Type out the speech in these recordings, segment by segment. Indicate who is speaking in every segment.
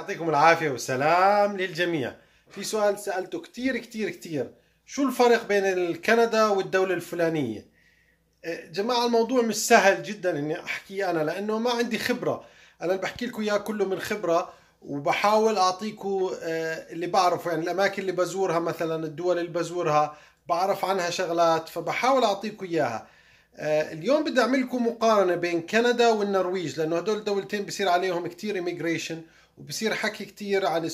Speaker 1: يعطيكم العافية وسلام للجميع في سؤال سألته كتير كتير كتير شو الفرق بين كندا والدولة الفلانية أه، جماعة الموضوع مش سهل جدا اني احكي انا لانه ما عندي خبرة انا اللي بحكي لكم اياه كله من خبرة وبحاول اعطيكم أه، اللي بعرفه يعني الاماكن اللي بزورها مثلا الدول اللي بزورها بعرف عنها شغلات فبحاول اعطيكم اياها آه، اليوم بدي اعمل لكم مقارنه بين كندا والنرويج لانه هدول الدولتين بصير عليهم كتير ايميجريشن وبصير حكي كتير عن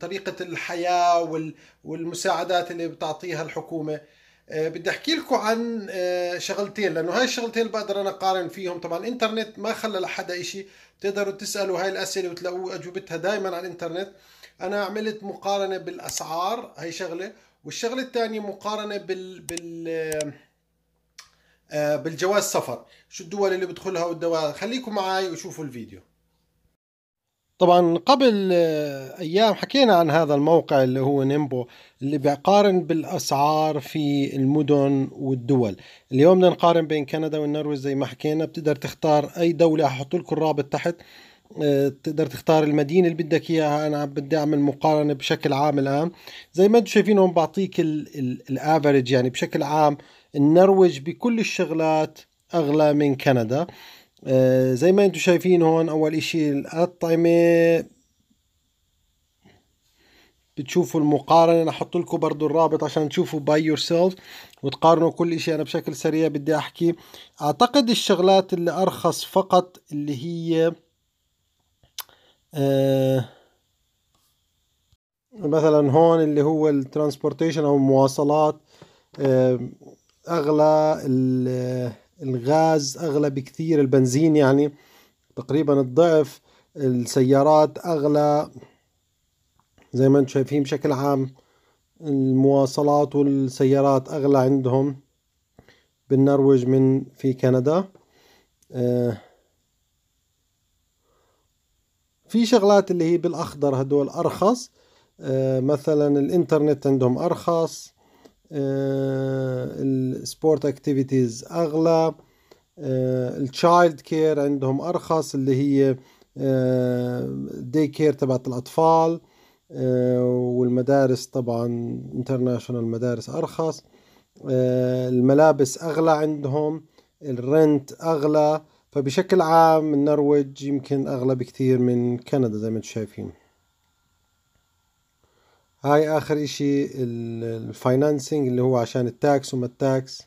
Speaker 1: طريقه الحياه والمساعدات اللي بتعطيها الحكومه آه، بدي احكي لكم عن آه، شغلتين لانه هاي الشغلتين بقدر انا اقارن فيهم طبعا الانترنت ما خلى لحدا شيء بتقدروا تسالوا هاي الاسئله وتلاقوا اجوبتها دائما على الانترنت انا عملت مقارنه بالاسعار هاي شغله والشغله الثانيه مقارنه بال بال آه، بالجواز سفر شو الدول اللي بدخلها والدول خليكم معي وشوفوا الفيديو طبعا قبل آه، ايام حكينا عن هذا الموقع اللي هو نيمبو اللي بيقارن بالاسعار في المدن والدول اليوم بدنا نقارن بين كندا والنرويج زي ما حكينا بتقدر تختار اي دوله احط لكم الرابط تحت آه، تقدر تختار المدينة اللي بدك إياها أنا بدي أعمل مقارنة بشكل عام الآن زي ما أنتم شايفين هون بعطيك الافرج يعني بشكل عام النرويج بكل الشغلات أغلى من كندا آه، زي ما انتم شايفين هون أول إشي الأطعمة بتشوفوا المقارنة أنا أحط لكم برضو الرابط عشان تشوفوا باي يور سيلف وتقارنوا كل إشي أنا بشكل سريع بدي أحكي أعتقد الشغلات اللي أرخص فقط اللي هي آه، مثلا هون اللي هو الترانسبورتيشن او المواصلات آه، اغلى الغاز اغلى بكثير البنزين يعني تقريبا الضعف السيارات اغلى زي ما انتم شايفين بشكل عام المواصلات والسيارات اغلى عندهم بالنرويج من في كندا آه، في شغلات اللي هي بالاخضر هدول ارخص آه، مثلا الانترنت عندهم ارخص آه، السبورت اكتيفيتيز اغلى آه، التشايلد كير عندهم ارخص اللي هي دي آه، كير تبعت الاطفال آه، والمدارس طبعا انترناشونال مدارس ارخص الملابس اغلى عندهم الرنت اغلى فبشكل عام النرويج يمكن اغلى بكثير من كندا زي ما انتم شايفين هاي اخر اشي الفاينانسنج اللي هو عشان التاكس وما التاكس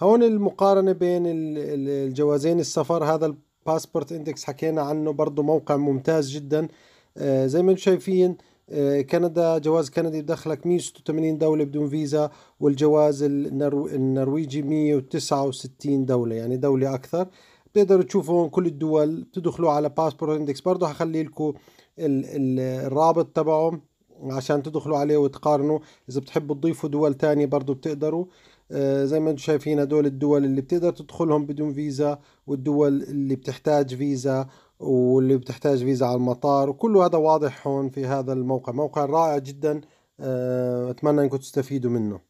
Speaker 1: هون المقارنة بين الجوازين السفر هذا الباسبورت اندكس حكينا عنه برضو موقع ممتاز جدا آه، زي ما انتم شايفين آه، كندا جواز كندي بدخلك 186 دولة بدون فيزا والجواز النرويجي 169 دولة يعني دولة أكثر بتقدروا تشوفوا كل الدول بتدخلوا على باسبورت اندكس برضه هخلي لكم الرابط تبعه عشان تدخلوا عليه وتقارنوا اذا بتحبوا تضيفوا دول تانية برضو بتقدروا آه، زي ما انتم شايفين هدول الدول اللي بتقدر تدخلهم بدون فيزا والدول اللي بتحتاج فيزا واللي بتحتاج فيزا على المطار وكل هذا واضح هون في هذا الموقع موقع رائع جدا آه، اتمنى انكم تستفيدوا منه